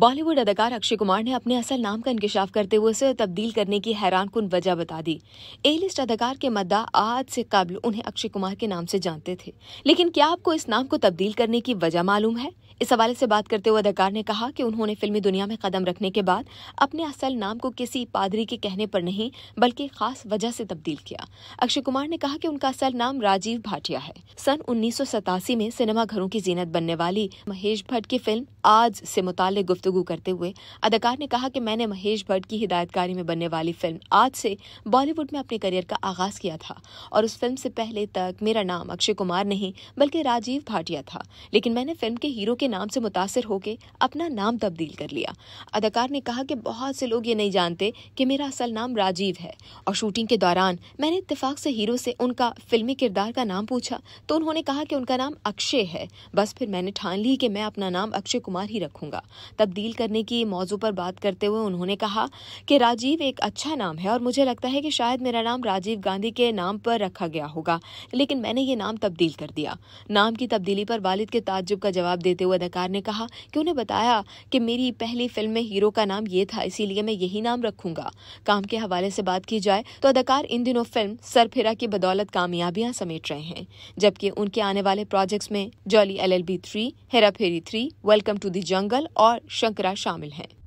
बॉलीवुड अदाकार अक्षय कुमार ने अपने असल नाम का इंकशाफ करते हुए उसे तब्दील करने की हैरान कन वजह बता दी ए लिस्ट अदाकार के मद्दा आज से कबल उन्हें अक्षय कुमार के नाम से जानते थे लेकिन क्या आपको इस नाम को तब्दील करने की वजह मालूम है इस हवाले से बात करते हुए अदाकार ने कहा कि उन्होंने फिल्मी दुनिया में कदम रखने के बाद अपने असल नाम को किसी पादरी के कहने पर नहीं बल्कि खास वजह से तब्दील किया अक्षय कुमार ने कहा कि उनका असल नाम राजीव भाटिया है सन उन्नीस में सिनेमा घरों की जीनत बनने वाली महेश भट्ट की फिल्म आज से मुतालिक गुफ्त गुफ्तु करते हुए अदाकार ने कहा कि मैंने महेश भट्ट की हिदायतकारी में बनने वाली फिल्म आज से बॉलीवुड में अपने करियर का आगाज़ किया था और उस फिल्म से पहले तक मेरा नाम अक्षय कुमार नहीं बल्कि राजीव भाटिया था लेकिन मैंने फिल्म के हीरो के नाम से मुतासर होकर अपना नाम तब्दील कर लिया अदाकार ने कहा कि बहुत से लोग ये नहीं जानते कि मेरा असल नाम राजीव है और शूटिंग के दौरान मैंने इतफाक से हीरो से उनका फिल्मी किरदार का नाम पूछा तो उन्होंने कहा कि उनका नाम अक्षय है बस फिर मैंने ठान ली कि मैं अपना नाम अक्षय कुमार ही रखूंगा तब्दील करने की मौजू पर बात करते हुए उन्होंने कहा कि राजीव एक अच्छा नाम है और मुझे लगता है कि शायद मेरा नाम राजीव गांधी के नाम पर रखा गया होगा लेकिन मैंने ये नाम तब्दील कर दिया नाम की तब्दीली पर वालिद के ताजुब का जवाब देते हुए अदाकार ने कहा कि उन्हें बताया कि मेरी पहली फिल्म में हीरो का नाम ये था इसीलिए मैं यही नाम रखूंगा काम के हवाले से बात की जाए तो अदाकार इन दिनों फिल्म सरफिरा की बदौलत कामयाबियां समेट रहे हैं जबकि उनके आने वाले प्रोजेक्ट्स में jolly L L B three Hera Pheri three welcome to the jungle और शंकरा शामिल हैं